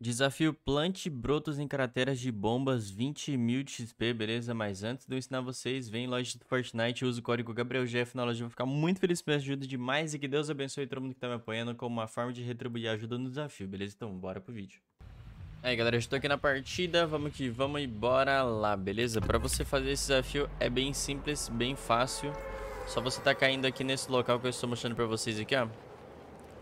Desafio plante brotos em crateras de bombas 20 mil de XP, beleza? Mas antes de eu ensinar vocês, vem em loja do Fortnite, usa o código GabrielGF na loja. Eu vou ficar muito feliz pela ajuda demais e que Deus abençoe todo mundo que tá me apoiando como uma forma de retribuir a ajuda no desafio, beleza? Então bora pro vídeo. Aí galera, estou aqui na partida, vamos que vamos e bora lá, beleza? Pra você fazer esse desafio é bem simples, bem fácil. Só você tá caindo aqui nesse local que eu estou mostrando pra vocês aqui, ó.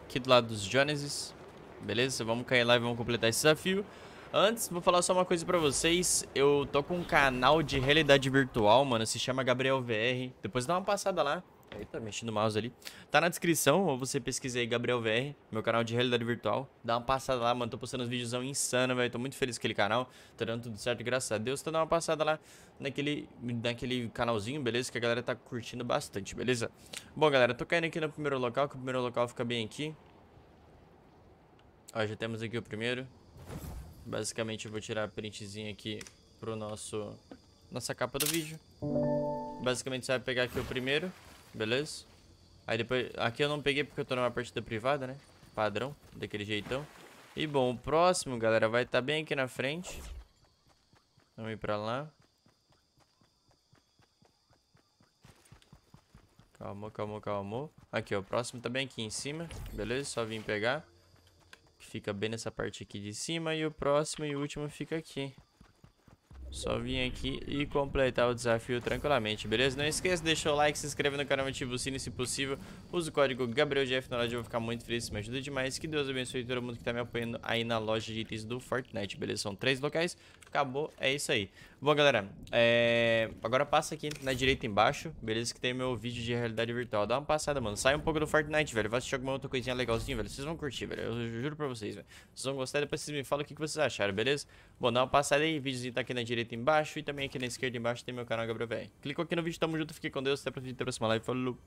Aqui do lado dos Joneses beleza? Vamos cair lá e vamos completar esse desafio. Antes, vou falar só uma coisa pra vocês. Eu tô com um canal de realidade virtual, mano. Se chama Gabriel VR. Depois dá uma passada lá. Eita, mexendo o mouse ali. Tá na descrição, ou você pesquisa aí Gabriel VR, meu canal de realidade virtual. Dá uma passada lá, mano. Tô postando uns vídeos insano, velho. Tô muito feliz com aquele canal. Tá dando tudo certo, graças a Deus. Então dá uma passada lá naquele, naquele canalzinho, beleza? Que a galera tá curtindo bastante, beleza? Bom, galera, tô caindo aqui no primeiro local, que o primeiro local fica bem aqui. Ó, já temos aqui o primeiro. Basicamente eu vou tirar a printzinha aqui pro nosso... Nossa capa do vídeo. Basicamente você vai pegar aqui o primeiro, beleza? Aí depois... Aqui eu não peguei porque eu tô numa partida privada, né? Padrão, daquele jeitão. E bom, o próximo, galera, vai estar tá bem aqui na frente. Vamos ir pra lá. Calma, calma, calma. Aqui, ó, o próximo tá bem aqui em cima, beleza? Só vim pegar fica bem nessa parte aqui de cima. E o próximo e último fica aqui. Só vim aqui e completar o desafio tranquilamente, beleza? Não esqueça deixa o like, se inscreve no canal, ativa o sino se possível. Usa o código GabrielGF na loja, eu vou ficar muito feliz, isso me ajuda demais. Que Deus abençoe todo mundo que tá me apoiando aí na loja de itens do Fortnite, beleza? São três locais, acabou, é isso aí. Bom, galera, é... agora passa aqui na direita embaixo, beleza? Que tem meu vídeo de realidade virtual. Dá uma passada, mano. Sai um pouco do Fortnite, velho. Vai assistir alguma outra coisinha legalzinha, velho. Vocês vão curtir, velho. Eu juro pra vocês, velho. Vocês vão gostar, depois vocês me falam o que vocês acharam, beleza? Bom, dá uma passada aí, o videozinho tá aqui na direita direita embaixo e também aqui na esquerda embaixo tem meu canal Gabriel Véi. Clicou aqui no vídeo, tamo junto, fique com Deus, até o próximo vídeo, até a próxima live, falou!